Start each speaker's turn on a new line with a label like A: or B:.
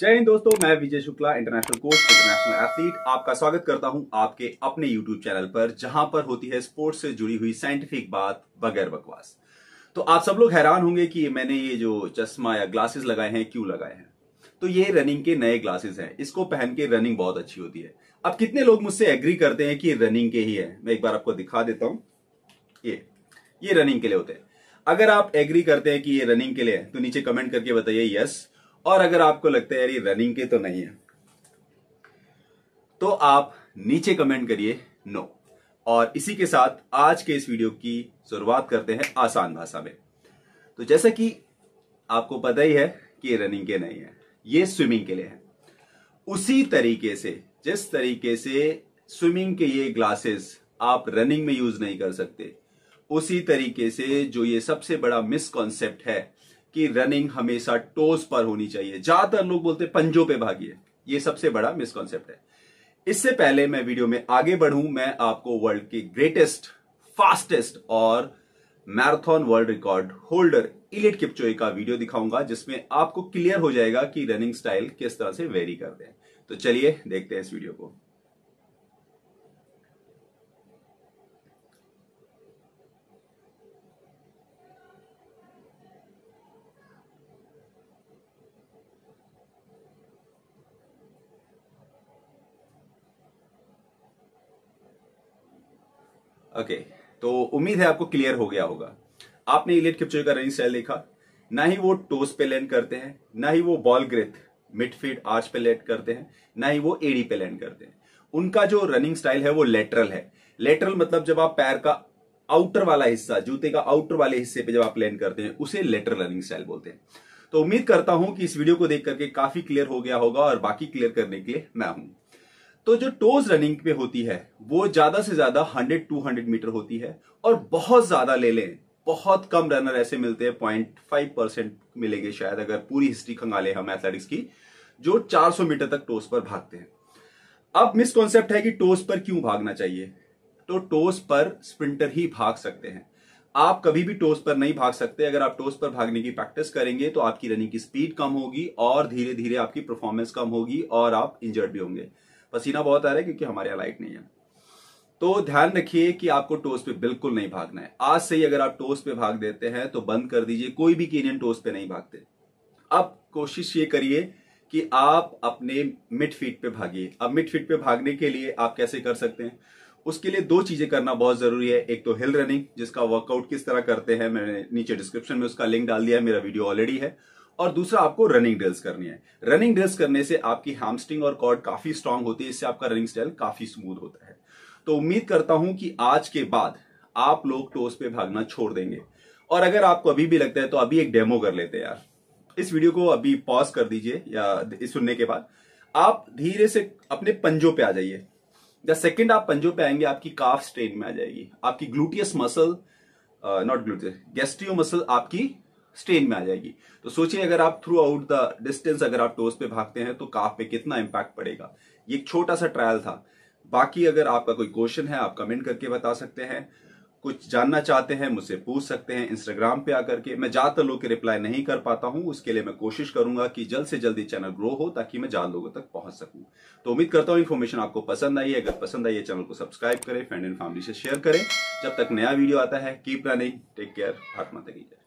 A: जय हिंद दोस्तों मैं Vijay Shukla international coach international athlete आपका स्वागत करता हूं आपके अपने यूट्यूब चैनल पर जहां पर होती है स्पोर्ट्स से जुड़ी हुई साइंटिफिक बात बगैर बकवास तो आप सब लोग हैरान होंगे कि मैंने ये जो चश्मा या ग्लासेस लगाए हैं क्यों लगाए हैं तो ये रनिंग के नए ग्लासेस हैं इसको पहन के रनिंग बहुत अच्छी होती है अब कितने लोग मुझसे एग्री करते हैं कि रनिंग के ही है मैं एक बार आपको दिखा देता हूँ ये ये रनिंग के लिए होते हैं अगर आप एग्री करते हैं कि ये रनिंग के लिए तो नीचे कमेंट करके बताइए यस और अगर आपको लगता है यार ये रनिंग के तो नहीं है तो आप नीचे कमेंट करिए नो और इसी के साथ आज के इस वीडियो की शुरुआत करते हैं आसान भाषा में तो जैसा कि आपको पता ही है कि रनिंग के नहीं है ये स्विमिंग के लिए है उसी तरीके से जिस तरीके से स्विमिंग के ये ग्लासेस आप रनिंग में यूज नहीं कर सकते उसी तरीके से जो ये सबसे बड़ा मिसकॉन्सेप्ट है कि रनिंग हमेशा टोज पर होनी चाहिए ज्यादातर लोग बोलते हैं पंजों पे भागिए ये सबसे बड़ा मिसकॉन्सेप्ट है इससे पहले मैं वीडियो में आगे बढ़ूं मैं आपको वर्ल्ड के ग्रेटेस्ट फास्टेस्ट और marathon world record holder Eliud Kipchoge का वीडियो दिखाऊंगा जिसमें आपको क्लियर हो जाएगा कि रनिंग स्टाइल किस तरह से वेरी करते हैं तो चलिए देखते हैं इस वीडियो को ओके तो उम्मीद है आपको क्लियर हो गया होगा आपने इलेट किपचोई का रनिंग स्टाइल देखा ना ही वो टोस पे लैंड करते हैं ना ही वो बॉल ग्रेथ मिडफील्ड आर्च पे लैंड करते हैं ना ही वो एडी पे लैंड करते हैं उनका जो रनिंग स्टाइल है वो लेटरल है लेटरल मतलब जब आप पैर का आउटर वाला हिस्सा जूते का आउटर वाले हिस्से पे जब आप लैंड करते हैं उसे लेटरल रनिंग स्टाइल बोलते हैं तो उम्मीद करता हूं कि इस वीडियो को देख करके काफी क्लियर हो गया होगा और बाकी क्लियर करने के लिए मैं हूं तो जो टोज रनिंग पे होती है वो ज्यादा से ज्यादा 100 200 मीटर होती है और बहुत ज्यादा ले लें बहुत कम रनर ऐसे मिलते हैं पॉइंट फाइव परसेंट मिलेंगे शायद अगर पूरी हिस्ट्री खंगाले हम एथलेटिक्स की जो 400 मीटर तक टोस पर भागते हैं अब मिसकॉन्सेप्ट है कि टोस पर क्यों भागना चाहिए तो टोस पर स्प्रिंटर ही भाग सकते हैं आप कभी भी टोस पर नहीं भाग सकते अगर आप टोस पर भागने की प्रैक्टिस करेंगे तो आपकी रनिंग की स्पीड कम होगी और धीरे धीरे आपकी परफॉर्मेंस कम होगी और आप इंजर्ड भी होंगे पसीना बहुत आ रहा है क्योंकि हमारे यहाँ लाइट नहीं है तो ध्यान रखिए कि आपको टोस पे बिल्कुल नहीं भागना है आज से ही अगर आप टोस पे भाग देते हैं तो बंद कर दीजिए कोई भी केनियन टोस पे नहीं भागते अब कोशिश ये करिए कि आप अपने मिड फीट पे भागिए अब मिड फीट पे भागने के लिए आप कैसे कर सकते हैं उसके लिए दो चीजें करना बहुत जरूरी है एक तो हिल रनिंग जिसका वर्कआउट किस तरह करते हैं मैंने नीचे डिस्क्रिप्शन में उसका लिंक डाल दिया है मेरा वीडियो ऑलरेडी है और दूसरा आपको रनिंग ड्रिल्स करनी है रनिंग ड्रिल्स करने से आपकी हैमस्ट्रिंग और कॉर्ड काफी स्ट्रांग होती है इससे आपका रनिंग स्टाइल काफी स्मूथ होता है तो उम्मीद करता हूं कि आज के बाद आप लोग टोस पे भागना छोड़ देंगे और अगर आपको अभी भी लगता है तो अभी एक डेमो कर लेते हैं यार इस वीडियो को अभी पॉज कर दीजिए या सुनने के बाद आप धीरे से अपने पंजों पे आ जाइए द सेकेंड आप पंजों पे आएंगे आपकी काफ स्ट्रेन में आ जाएगी आपकी ग्लूटियस मसल नॉट ग्लूटियस गैस्ट्रियो मसल आपकी स्ट्रेन में आ जाएगी तो सोचिए अगर आप थ्रू आउट द डिस्टेंस अगर आप टोस पे भागते हैं तो काफ पे कितना इम्पैक्ट पड़ेगा ये एक छोटा सा ट्रायल था बाकी अगर आपका कोई क्वेश्चन है आप कमेंट करके बता सकते हैं कुछ जानना चाहते हैं मुझसे पूछ सकते हैं इंस्टाग्राम पे आकर के मैं ज्यादातर लोग के रिप्लाई नहीं कर पाता हूं उसके लिए मैं कोशिश करूंगा कि जल्द से जल्दी चैनल ग्रो हो ताकि मैं ज्यादा लोगों तक पहुंच सकूं तो उम्मीद करता हूं इन्फॉर्मेशन आपको पसंद आई है अगर पसंद आई है चैनल को सब्सक्राइब करें फ्रेंड एंड फैमिली से शेयर करें जब तक नया वीडियो आता है कीप रनिंग टेक केयर आत्मा तरीके